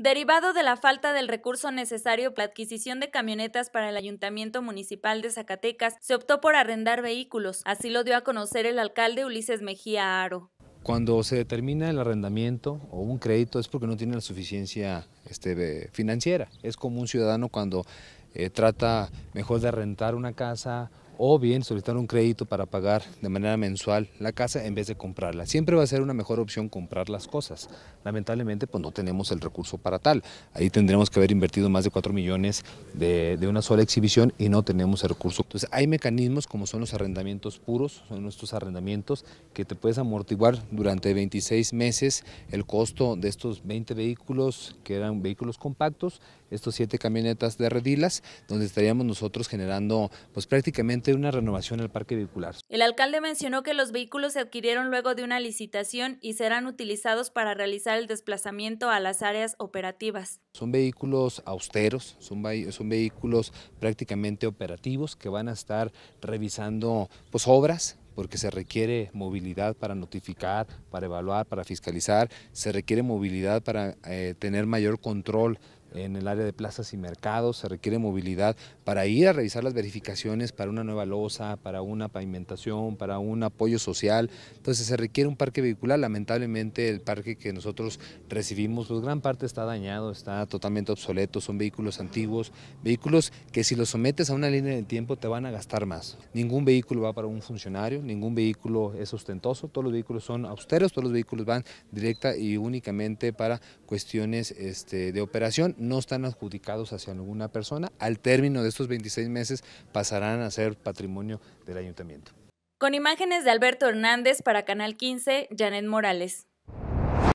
Derivado de la falta del recurso necesario para la adquisición de camionetas para el Ayuntamiento Municipal de Zacatecas, se optó por arrendar vehículos. Así lo dio a conocer el alcalde Ulises Mejía Aro. Cuando se determina el arrendamiento o un crédito es porque no tiene la suficiencia este, financiera. Es como un ciudadano cuando eh, trata mejor de rentar una casa o bien solicitar un crédito para pagar de manera mensual la casa en vez de comprarla. Siempre va a ser una mejor opción comprar las cosas. Lamentablemente, pues no tenemos el recurso para tal. Ahí tendremos que haber invertido más de 4 millones de, una sola exhibición y no tenemos el recurso. Entonces, hay mecanismos como son los arrendamientos puros, son nuestros arrendamientos que te puedes amortiguar durante 26 meses el costo de estos 20 vehículos que eran vehículos compactos, estos 7 camionetas de redilas, donde estaríamos nosotros generando pues prácticamente una renovación al parque vehicular. El alcalde mencionó que los vehículos se adquirieron luego de una licitación y serán utilizados para realizar el desplazamiento a las áreas operativas. Son vehículos austeros, son, vehículos prácticamente operativos que van a estar revisando pues, obras porque se requiere movilidad para notificar, para evaluar, para fiscalizar, se requiere movilidad para eh, tener mayor control en el área de plazas y mercados, se requiere movilidad para ir a revisar las verificaciones para una nueva losa, para una pavimentación, para un apoyo social. Entonces se requiere un parque vehicular. Lamentablemente el parque que nosotros recibimos, pues gran parte está dañado, está totalmente obsoleto, son vehículos antiguos, vehículos que si los sometes a una línea de tiempo te van a gastar más. Ningún vehículo va para un funcionario, ningún vehículo es ostentoso, todos los vehículos son austeros, todos los vehículos van directa y únicamente para cuestiones este, de operación no están adjudicados hacia ninguna persona. Al término de estos 26 meses pasarán a ser patrimonio del ayuntamiento. Con imágenes de Alberto Hernández para Canal 15, Janet Morales.